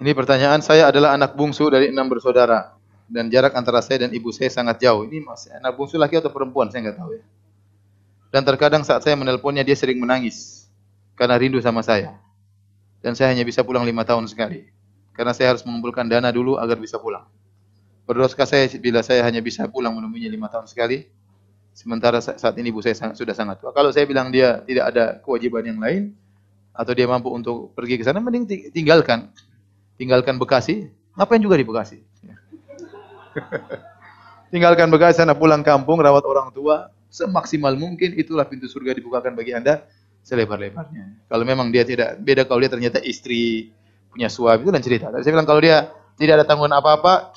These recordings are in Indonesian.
Ini pertanyaan saya adalah anak bungsu dari enam bersaudara dan jarak antara saya dan ibu saya sangat jauh. Ini masih anak bungsu laki atau perempuan saya nggak tahu ya. Dan terkadang saat saya menelponnya dia sering menangis karena rindu sama saya. Dan saya hanya bisa pulang lima tahun sekali karena saya harus mengumpulkan dana dulu agar bisa pulang. Berdosa saya bila saya hanya bisa pulang menemuinya lima tahun sekali. Sementara saat ini ibu saya sangat, sudah sangat tua. Kalau saya bilang dia tidak ada kewajiban yang lain atau dia mampu untuk pergi ke sana, mending tinggalkan tinggalkan Bekasi, ngapain juga di Bekasi? tinggalkan Bekasi, Anda pulang kampung, rawat orang tua, semaksimal mungkin itulah pintu surga dibukakan bagi Anda selebar-lebarnya. Kalau memang dia tidak beda kalau dia ternyata istri punya suami itu dan cerita. Tapi saya bilang kalau dia tidak ada tanggungan apa-apa,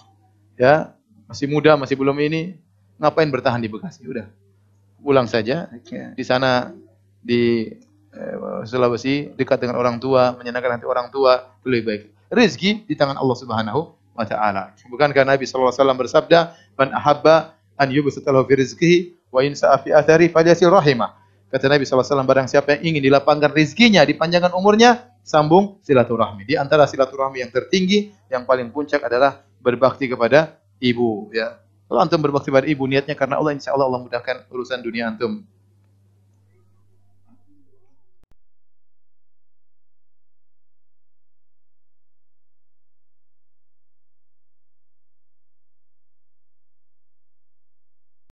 ya masih muda, masih belum ini, ngapain bertahan di Bekasi? Udah pulang saja. Di sana di eh, Sulawesi dekat dengan orang tua, menyenangkan hati orang tua lebih baik rezeki di tangan Allah Subhanahu wa taala. Bukankah Nabi sallallahu alaihi wasallam bersabda, "Man ahabba an lahu fi rizqihi wa sa'a fi athari falyasil rahimah." Kata Nabi sallallahu alaihi wasallam, barang siapa yang ingin dilapangkan rezekinya, dipanjangkan umurnya, sambung silaturahmi. Di antara silaturahmi yang tertinggi, yang paling puncak adalah berbakti kepada ibu, ya. Kalau antum berbakti kepada ibu niatnya karena Allah insya Allah Allah mudahkan urusan dunia antum.